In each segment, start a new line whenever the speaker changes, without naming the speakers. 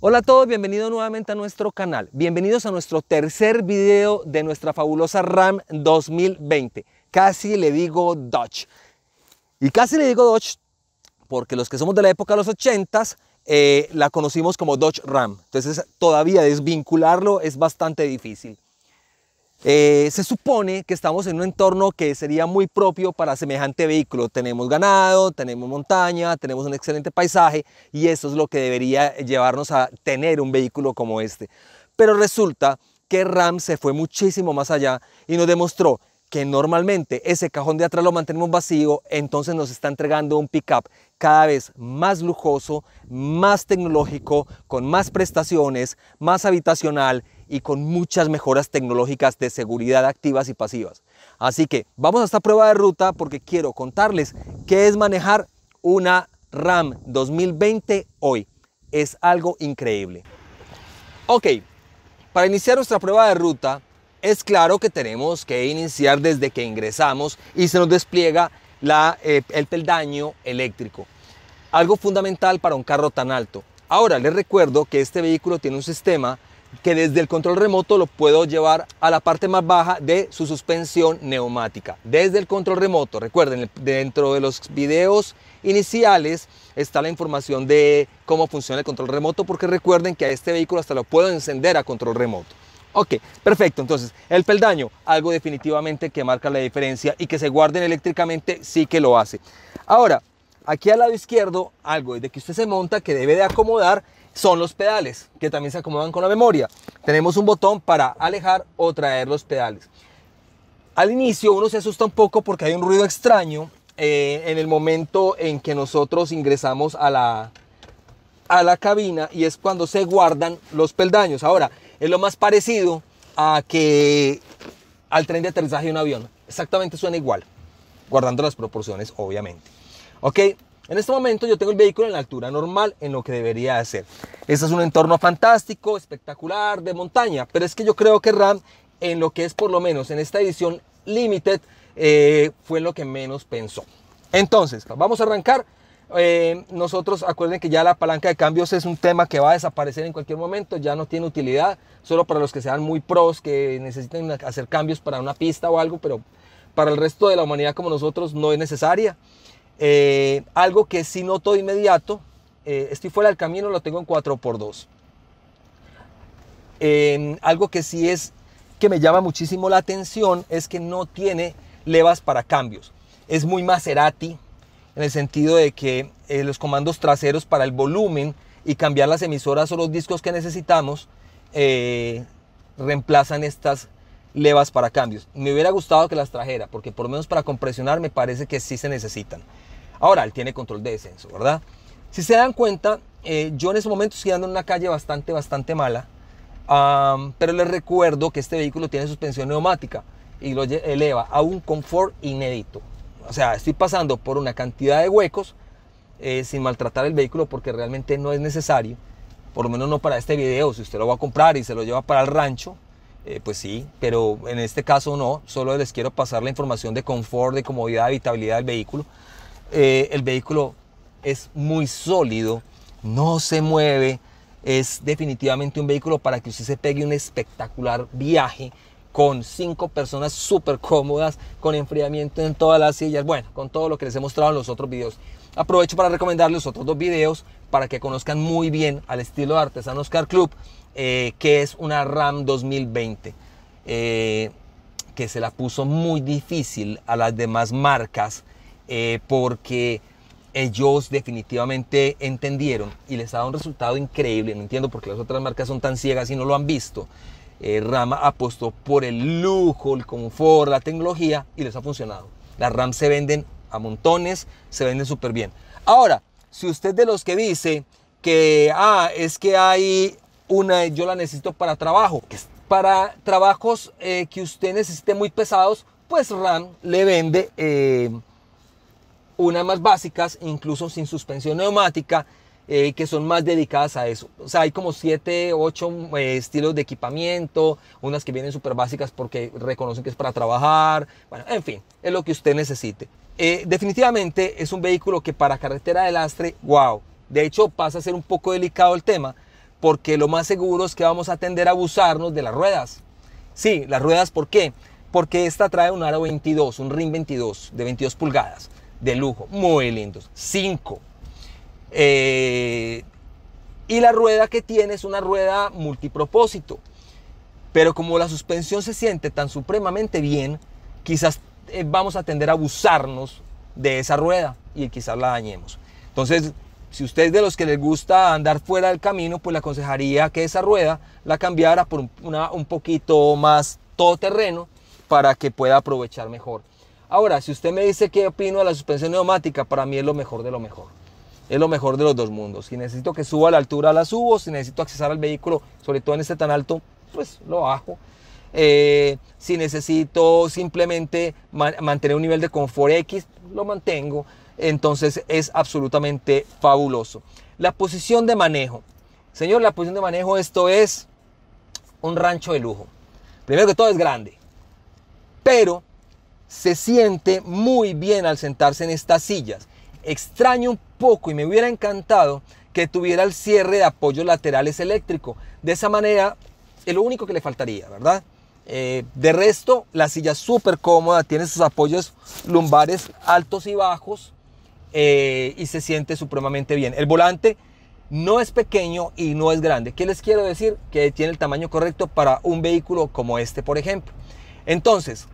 Hola a todos, bienvenidos nuevamente a nuestro canal. Bienvenidos a nuestro tercer video de nuestra fabulosa RAM 2020. Casi le digo Dodge. Y casi le digo Dodge porque los que somos de la época de los 80s eh, la conocimos como Dodge RAM. Entonces todavía desvincularlo es bastante difícil. Eh, se supone que estamos en un entorno que sería muy propio para semejante vehículo. Tenemos ganado, tenemos montaña, tenemos un excelente paisaje y eso es lo que debería llevarnos a tener un vehículo como este. Pero resulta que Ram se fue muchísimo más allá y nos demostró que normalmente ese cajón de atrás lo mantenemos vacío, entonces nos está entregando un pickup cada vez más lujoso, más tecnológico, con más prestaciones, más habitacional y con muchas mejoras tecnológicas de seguridad activas y pasivas. Así que vamos a esta prueba de ruta porque quiero contarles qué es manejar una RAM 2020 hoy. Es algo increíble. Ok, para iniciar nuestra prueba de ruta, es claro que tenemos que iniciar desde que ingresamos y se nos despliega eh, el peldaño eléctrico. Algo fundamental para un carro tan alto. Ahora les recuerdo que este vehículo tiene un sistema que desde el control remoto lo puedo llevar a la parte más baja de su suspensión neumática. Desde el control remoto, recuerden, dentro de los videos iniciales está la información de cómo funciona el control remoto, porque recuerden que a este vehículo hasta lo puedo encender a control remoto. Ok, perfecto. Entonces, el peldaño, algo definitivamente que marca la diferencia y que se guarden eléctricamente, sí que lo hace. Ahora, aquí al lado izquierdo, algo de que usted se monta que debe de acomodar son los pedales, que también se acomodan con la memoria. Tenemos un botón para alejar o traer los pedales. Al inicio uno se asusta un poco porque hay un ruido extraño eh, en el momento en que nosotros ingresamos a la, a la cabina y es cuando se guardan los peldaños. Ahora, es lo más parecido a que al tren de aterrizaje de un avión. Exactamente suena igual, guardando las proporciones, obviamente. Ok, en este momento yo tengo el vehículo en la altura normal, en lo que debería de ser. Este es un entorno fantástico, espectacular, de montaña, pero es que yo creo que RAM, en lo que es por lo menos en esta edición Limited, eh, fue lo que menos pensó. Entonces, vamos a arrancar. Eh, nosotros acuerden que ya la palanca de cambios es un tema que va a desaparecer en cualquier momento, ya no tiene utilidad, solo para los que sean muy pros, que necesiten hacer cambios para una pista o algo, pero para el resto de la humanidad como nosotros no es necesaria. Eh, algo que sí noto de inmediato, eh, estoy fuera del camino, lo tengo en 4x2. Em, algo que sí es que me llama muchísimo la atención es que no tiene levas para cambios. Es muy Maserati en el sentido de que eh, los comandos traseros para el volumen y cambiar las emisoras o los discos que necesitamos reemplazan estas levas para cambios. Me hubiera gustado que las trajera porque por lo menos para compresionar me parece que sí se necesitan. Ahora, él tiene control de descenso, ¿verdad? Si se dan cuenta, eh, yo en ese momento estoy andando en una calle bastante, bastante mala. pero les recuerdo que este vehículo tiene suspensión neumática y lo eleva a un confort inédito. O sea, estoy pasando por una cantidad de huecos eh, sin maltratar el vehículo porque realmente no es necesario. Por lo menos no para este video. Si usted lo va a comprar y se lo lleva para el rancho, eh, pues sí. Pero en este caso no. Solo les quiero pasar la información de confort, de comodidad, de habitabilidad del vehículo. Eh, el vehículo es muy sólido, no se mueve, es definitivamente un vehículo para que usted se pegue un espectacular viaje con cinco personas súper cómodas, con enfriamiento en todas las sillas, bueno, con todo lo que les he mostrado en los otros videos. Aprovecho para recomendarles otros dos videos para que conozcan muy bien al estilo de Artesanos Car Club, eh, que es una RAM 2020, eh, que se la puso muy difícil a las demás marcas eh, porque ellos definitivamente entendieron y les ha dado un resultado increíble. No entiendo por qué las otras marcas son tan ciegas y no lo han visto. Eh, Rama apostó por el lujo, el confort, la tecnología y les ha funcionado. Las RAM se venden a montones, se venden súper bien. Ahora, si usted de los que dice que, ah, es que hay una, yo la necesito para trabajo, para trabajos eh, que usted necesite muy pesados, pues RAM le vende... Eh, unas más básicas, incluso sin suspensión neumática, eh, que son más dedicadas a eso. O sea, hay como 7, 8 eh, estilos de equipamiento, unas que vienen súper básicas porque reconocen que es para trabajar, bueno, en fin, es lo que usted necesite. Eh, definitivamente es un vehículo que para carretera de lastre, wow, de hecho pasa a ser un poco delicado el tema, porque lo más seguro es que vamos a tender a abusarnos de las ruedas. Sí, las ruedas, ¿por qué? Porque esta trae un aro 22, un rim 22 de 22 pulgadas de lujo, muy lindos. 5 eh, y la rueda que tiene es una rueda multipropósito. Pero como la suspensión se siente tan supremamente bien, quizás eh, vamos a tender a abusarnos de esa rueda y quizás la dañemos. Entonces, si usted es de los que les gusta andar fuera del camino, pues le aconsejaría que esa rueda la cambiara por una, un poquito más todoterreno para que pueda aprovechar mejor. Ahora, si usted me dice qué opino de la suspensión neumática, para mí es lo mejor de lo mejor. Es lo mejor de los dos mundos. Si necesito que suba a la altura, la subo. Si necesito accesar al vehículo, sobre todo en este tan alto, pues lo bajo. Eh, si necesito simplemente mantener un nivel de confort X, lo mantengo. Entonces es absolutamente fabuloso. La posición de manejo. Señor, la posición de manejo, esto es un rancho de lujo. Primero que todo es grande. Pero se siente muy bien al sentarse en estas sillas. Extraño un poco y me hubiera encantado que tuviera el cierre de apoyos laterales eléctrico. De esa manera es lo único que le faltaría, ¿verdad? Eh, de resto, la silla es súper cómoda, tiene sus apoyos lumbares altos y bajos eh, y se siente supremamente bien. El volante no es pequeño y no es grande. ¿Qué les quiero decir? Que tiene el tamaño correcto para un vehículo como este, por ejemplo. Entonces,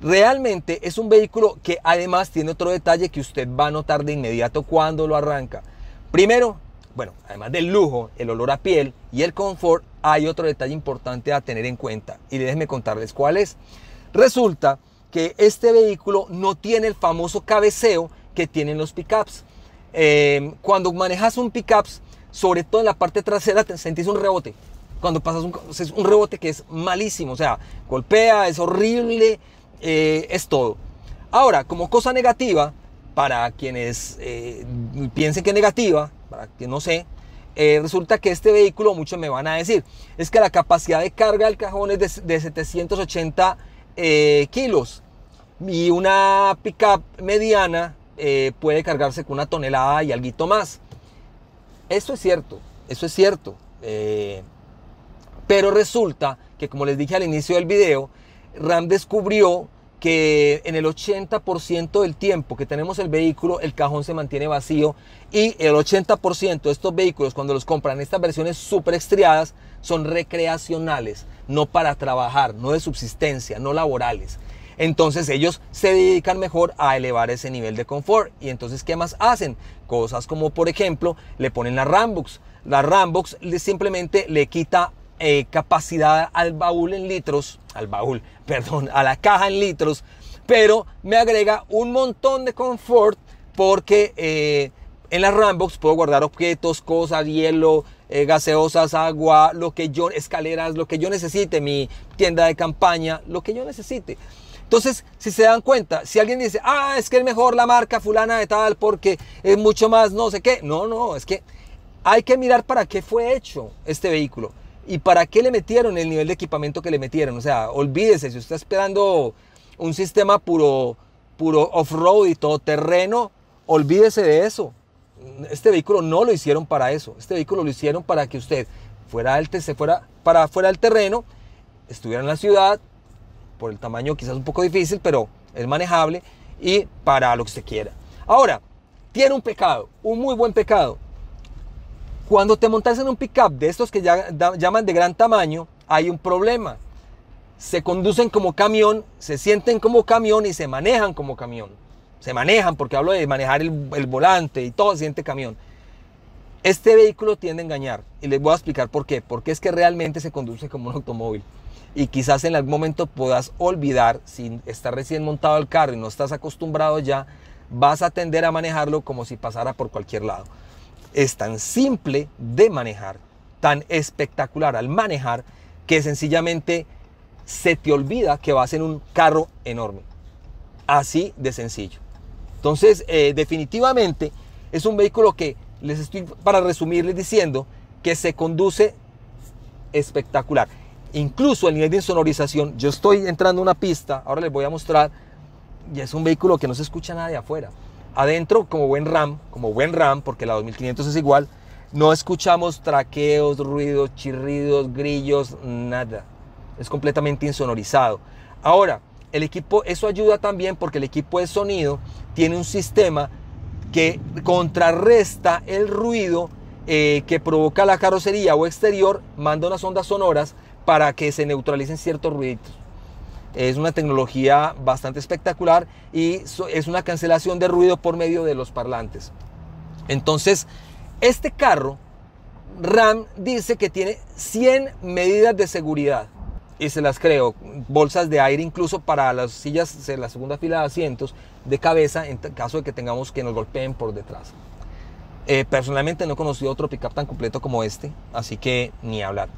Realmente es un vehículo que además tiene otro detalle que usted va a notar de inmediato cuando lo arranca. Primero, bueno, además del lujo, el olor a piel y el confort, hay otro detalle importante a tener en cuenta. Y déjenme contarles cuál es. Resulta que este vehículo no tiene el famoso cabeceo que tienen los pickups. Em, cuando manejas un pickups, sobre todo en la parte trasera, te sentís un rebote. Cuando pasas un, es un rebote que es malísimo, o sea, golpea, es horrible, eh, es todo. Ahora, como cosa negativa, para quienes eh, piensen que es negativa, para que no sé, eh, resulta que este vehículo, muchos me van a decir, es que la capacidad de carga del cajón es de, 780 kilos y una pickup mediana puede cargarse con una tonelada y algo más. Eso es cierto, eso es cierto. pero resulta que, como les dije al inicio del video, RAM descubrió que en el 80% del tiempo que tenemos el vehículo, el cajón se mantiene vacío y el 80% de estos vehículos cuando los compran, estas versiones super estriadas, son recreacionales, no para trabajar, no de subsistencia, no laborales. Entonces ellos se dedican mejor a elevar ese nivel de confort. Y entonces, ¿qué más hacen? Cosas como, por ejemplo, le ponen la Rambox. La Rambox simplemente le quita eh, capacidad al baúl en litros, al baúl, perdón, a la caja en litros, pero me agrega un montón de confort porque eh, en la Rambox puedo guardar objetos, cosas, hielo, eh, gaseosas, agua, lo que yo, escaleras, lo que yo necesite, mi tienda de campaña, lo que yo necesite. Entonces, si se dan cuenta, si alguien dice, ah, es que es mejor la marca fulana de tal porque es mucho más no sé qué. No, no, es que hay que mirar para qué fue hecho este vehículo. ¿Y para qué le metieron el nivel de equipamiento que le metieron? O sea, olvídese, si usted está esperando un sistema puro, puro off-road y todo terreno, olvídese de eso. Este vehículo no lo hicieron para eso. Este vehículo lo hicieron para que usted fuera al se fuera, para terreno, estuviera en la ciudad, por el tamaño quizás un poco difícil, pero es manejable y para lo que usted quiera. Ahora, tiene un pecado, un muy buen pecado, cuando te montas en un pickup de estos que llaman de gran tamaño, hay un problema. Se conducen como camión, se sienten como camión y se manejan como camión. Se manejan, porque hablo de manejar el, volante y todo, se siente camión. Este vehículo tiende a engañar y les voy a explicar por qué. Porque es que realmente se conduce como un automóvil y quizás en algún momento puedas olvidar si está recién montado el carro y no estás acostumbrado ya, vas a tender a manejarlo como si pasara por cualquier lado es tan simple de manejar, tan espectacular al manejar, que sencillamente se te olvida que vas en un carro enorme. Así de sencillo. Entonces, eh, definitivamente es un vehículo que les estoy para resumirles diciendo que se conduce espectacular. Incluso el nivel de insonorización, yo estoy entrando a una pista, ahora les voy a mostrar, y es un vehículo que no se escucha nada de afuera. Adentro, como buen RAM, como buen RAM, porque la 2500 es igual, no escuchamos traqueos, ruidos, chirridos, grillos, nada. Es completamente insonorizado. Ahora, el equipo, eso ayuda también porque el equipo de sonido tiene un sistema que contrarresta el ruido eh, que provoca la carrocería o exterior, manda unas ondas sonoras para que se neutralicen ciertos ruiditos. Es una tecnología bastante espectacular y es una cancelación de ruido por medio de los parlantes. Entonces, este carro, RAM dice que tiene 100 medidas de seguridad y se las creo, bolsas de aire incluso para las sillas de la segunda fila de asientos de cabeza en caso de que tengamos que nos golpeen por detrás. Eh, personalmente no he otro pickup tan completo como este, así que ni hablar.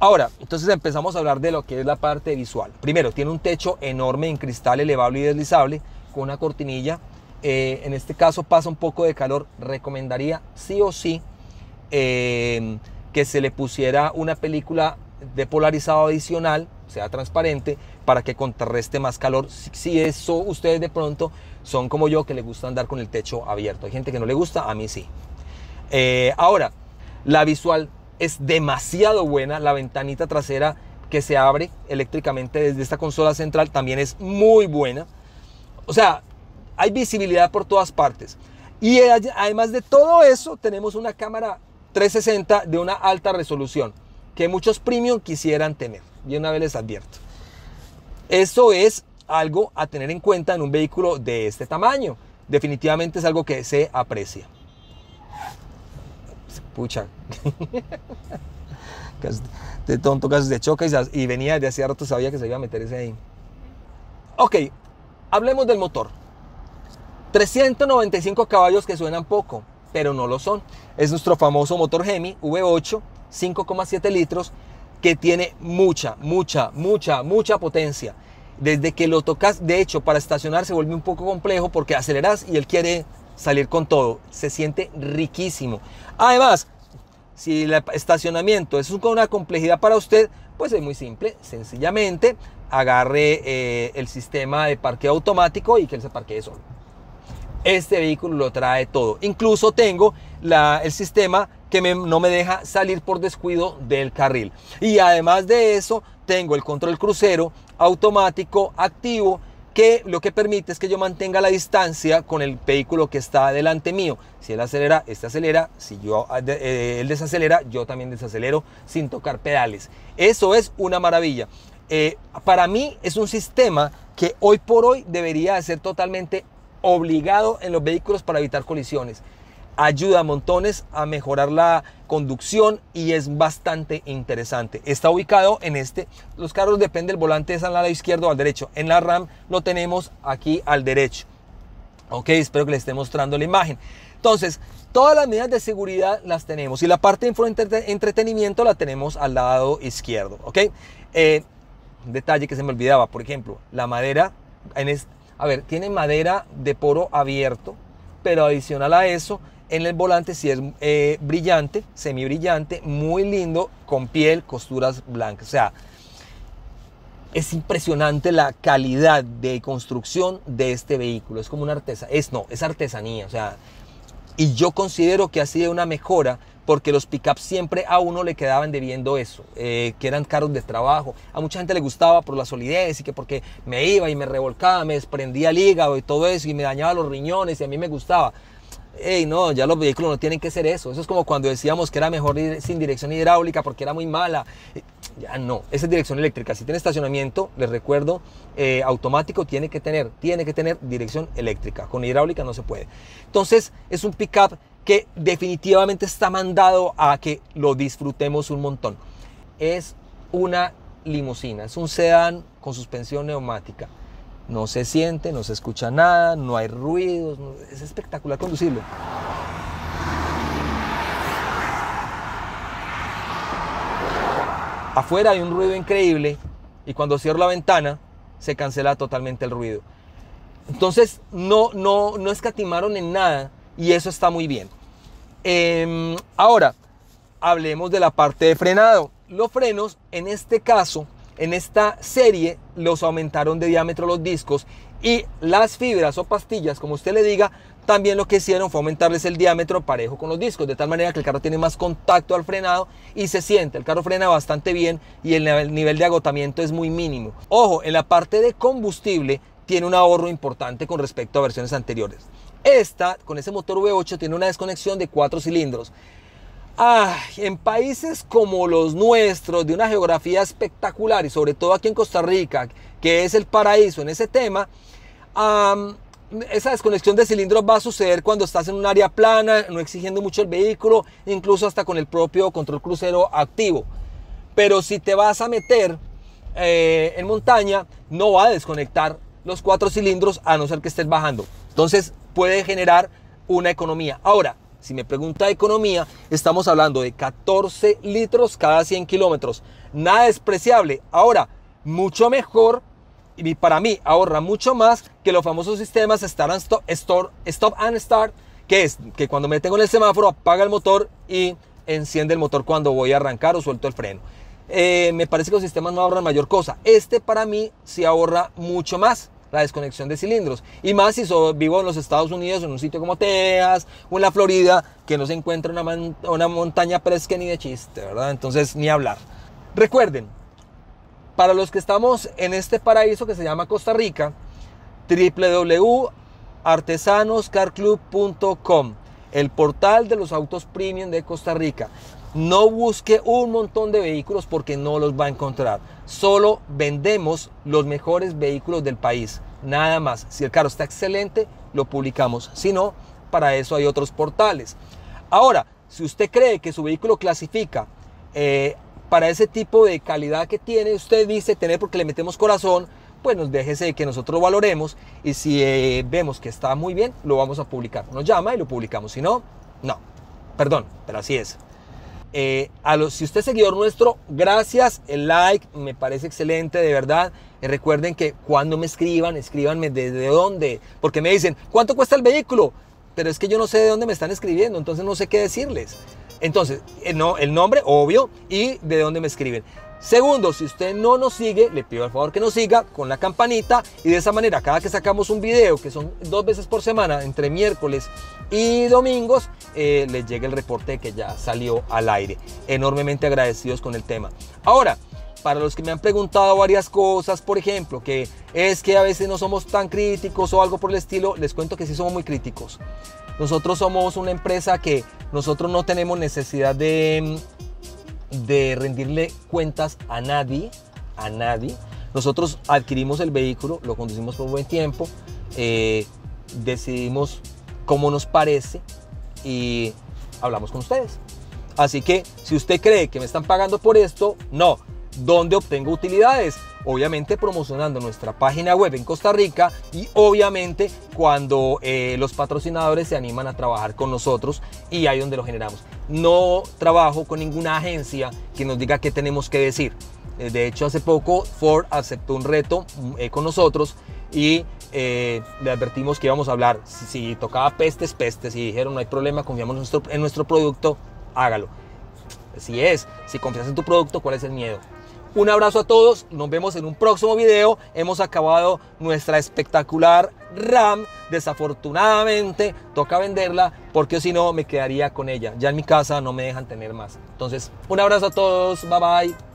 Ahora, entonces empezamos a hablar de lo que es la parte visual. Primero, tiene un techo enorme en cristal elevable y deslizable con una cortinilla. Eh, en este caso pasa un poco de calor. Recomendaría sí o sí eh, que se le pusiera una película de polarizado adicional, sea transparente, para que contrarreste más calor. Si, eso ustedes de pronto son como yo que les gusta andar con el techo abierto. Hay gente que no le gusta, a mí sí. Eh, ahora, la visual es demasiado buena. La ventanita trasera que se abre eléctricamente desde esta consola central también es muy buena. O sea, hay visibilidad por todas partes. Y además de todo eso, tenemos una cámara 360 de una alta resolución que muchos premium quisieran tener. Y una vez les advierto. Eso es algo a tener en cuenta en un vehículo de este tamaño. Definitivamente es algo que se aprecia pucha. de tonto, casi de choca y, venía de hacía rato, sabía que se iba a meter ese ahí. Ok, hablemos del motor. 395 caballos que suenan poco, pero no lo son. Es nuestro famoso motor Hemi V8, 5,7 litros, que tiene mucha, mucha, mucha, mucha potencia. Desde que lo tocas, de hecho, para estacionar se vuelve un poco complejo porque aceleras y él quiere salir con todo. Se siente riquísimo. Además, si el estacionamiento es con una complejidad para usted, pues es muy simple. Sencillamente agarre eh, el sistema de parqueo automático y que él se parquee solo. Este vehículo lo trae todo. Incluso tengo el sistema que no me deja salir por descuido del carril. Y además de eso, tengo el control crucero automático activo que lo que permite es que yo mantenga la distancia con el vehículo que está delante mío. Si él acelera, este acelera. Si yo, ah, eh, él desacelera, yo también desacelero sin tocar pedales. Eso es una maravilla. Eh, para mí es un sistema que hoy por hoy debería ser totalmente obligado en los vehículos para evitar colisiones ayuda a montones a mejorar la conducción y es bastante interesante. Está ubicado en este, los carros depende del volante es al lado izquierdo o al derecho. En la RAM lo tenemos aquí al derecho. Ok, espero que les esté mostrando la imagen. Entonces, todas las medidas de seguridad las tenemos y la parte de entretenimiento la tenemos al lado izquierdo. Ok, eh, detalle que se me olvidaba, por ejemplo, la madera, en a ver, tiene madera de poro abierto, pero adicional a eso, en el volante si es eh, brillante, semi brillante, muy lindo, con piel, costuras blancas. O sea, es impresionante la calidad de construcción de este vehículo. Es como una artesanía. Es no, es artesanía. O sea, y yo considero que ha sido una mejora porque los pickups siempre a uno le quedaban debiendo eso, eh, que eran caros de trabajo. A mucha gente le gustaba por la solidez y que porque me iba y me revolcaba, me desprendía el hígado y todo eso y me dañaba los riñones y a mí me gustaba hey, no, ya los vehículos no tienen que ser eso. Eso es como cuando decíamos que era mejor ir sin dirección hidráulica porque era muy mala. Eh, ya no, esa es dirección eléctrica. Si tiene estacionamiento, les recuerdo, eh, automático tiene que tener, tiene que tener dirección eléctrica. Con hidráulica no se puede. Entonces, es un pickup que definitivamente está mandado a que lo disfrutemos un montón. Es una limusina, es un sedán con suspensión neumática. No se siente, no se escucha nada, no hay ruidos, es espectacular conducirlo. Afuera hay un ruido increíble y cuando cierro la ventana se cancela totalmente el ruido. Entonces no, no, no escatimaron en nada y eso está muy bien. Em, ahora, hablemos de la parte de frenado. Los frenos en este caso en esta serie los aumentaron de diámetro los discos y las fibras o pastillas, como usted le diga, también lo que hicieron fue aumentarles el diámetro parejo con los discos, de tal manera que el carro tiene más contacto al frenado y se siente, el carro frena bastante bien y el nivel de agotamiento es muy mínimo. Ojo, en la parte de combustible tiene un ahorro importante con respecto a versiones anteriores. Esta, con ese motor V8, tiene una desconexión de 4 cilindros. Ah, en países como los nuestros, de una geografía espectacular y sobre todo aquí en Costa Rica, que es el paraíso en ese tema, esa desconexión de cilindros va a suceder cuando estás en un área plana, no exigiendo mucho el vehículo, incluso hasta con el propio control crucero activo. Pero si te vas a meter eh, en montaña, no va a desconectar los cuatro cilindros a no ser que estés bajando. Entonces puede generar una economía. Ahora, si me pregunta economía, estamos hablando de 14 litros cada 100 kilómetros. Nada despreciable. Ahora, mucho mejor y para mí ahorra mucho más que los famosos sistemas stop, and start, que es que cuando me tengo en el semáforo apaga el motor y enciende el motor cuando voy a arrancar o suelto el freno. Eh, me parece que los sistemas no ahorran mayor cosa. Este para mí sí ahorra mucho más la desconexión de cilindros. Y más si vivo en los Estados Unidos, en un sitio como Texas o en la Florida, que no se encuentra una, una montaña fresca ni de chiste, ¿verdad? Entonces, ni hablar. Recuerden, para los que estamos en este paraíso que se llama Costa Rica, www.artesanoscarclub.com, el portal de los autos premium de Costa Rica. No busque un montón de vehículos porque no los va a encontrar. Solo vendemos los mejores vehículos del país. Nada más. Si el carro está excelente, lo publicamos. Si no, para eso hay otros portales. Ahora, si usted cree que su vehículo clasifica eh, para ese tipo de calidad que tiene, usted dice tener porque le metemos corazón, pues nos déjese que nosotros valoremos y si eh, vemos que está muy bien, lo vamos a publicar. Nos llama y lo publicamos. Si no, no. Perdón, pero así es. Eh, a los, si usted es seguidor nuestro, gracias, el like me parece excelente, de verdad. Eh, recuerden que cuando me escriban, escríbanme desde dónde, porque me dicen, ¿cuánto cuesta el vehículo? Pero es que yo no sé de dónde me están escribiendo, entonces no sé qué decirles. Entonces, eh, no, el nombre, obvio, y de dónde me escriben. Segundo, si usted no nos sigue, le pido al favor que nos siga con la campanita y de esa manera cada que sacamos un video, que son dos veces por semana, entre miércoles y domingos, eh, les llega el reporte de que ya salió al aire. Enormemente agradecidos con el tema. Ahora, para los que me han preguntado varias cosas, por ejemplo, que es que a veces no somos tan críticos o algo por el estilo, les cuento que sí somos muy críticos. Nosotros somos una empresa que nosotros no tenemos necesidad de de rendirle cuentas a nadie, a nadie. Nosotros adquirimos el vehículo, lo conducimos por buen tiempo, eh, decidimos cómo nos parece y hablamos con ustedes. Así que si usted cree que me están pagando por esto, no. ¿Dónde obtengo utilidades? Obviamente promocionando nuestra página web en Costa Rica y obviamente cuando eh, los patrocinadores se animan a trabajar con nosotros y ahí donde lo generamos no trabajo con ninguna agencia que nos diga qué tenemos que decir. Eh, de hecho, hace poco Ford aceptó un reto mm, eh, con nosotros y eh, le advertimos que íbamos a hablar. Si, tocaba pestes, pestes, y dijeron no hay problema, confiamos en nuestro, producto, hágalo. si es, si confías en tu producto, ¿cuál es el miedo? Un abrazo a todos, nos vemos en un próximo video. Hemos acabado nuestra espectacular RAM. Desafortunadamente toca venderla porque si no me quedaría con ella. Ya en mi casa no me dejan tener más. Entonces, un abrazo a todos, bye bye.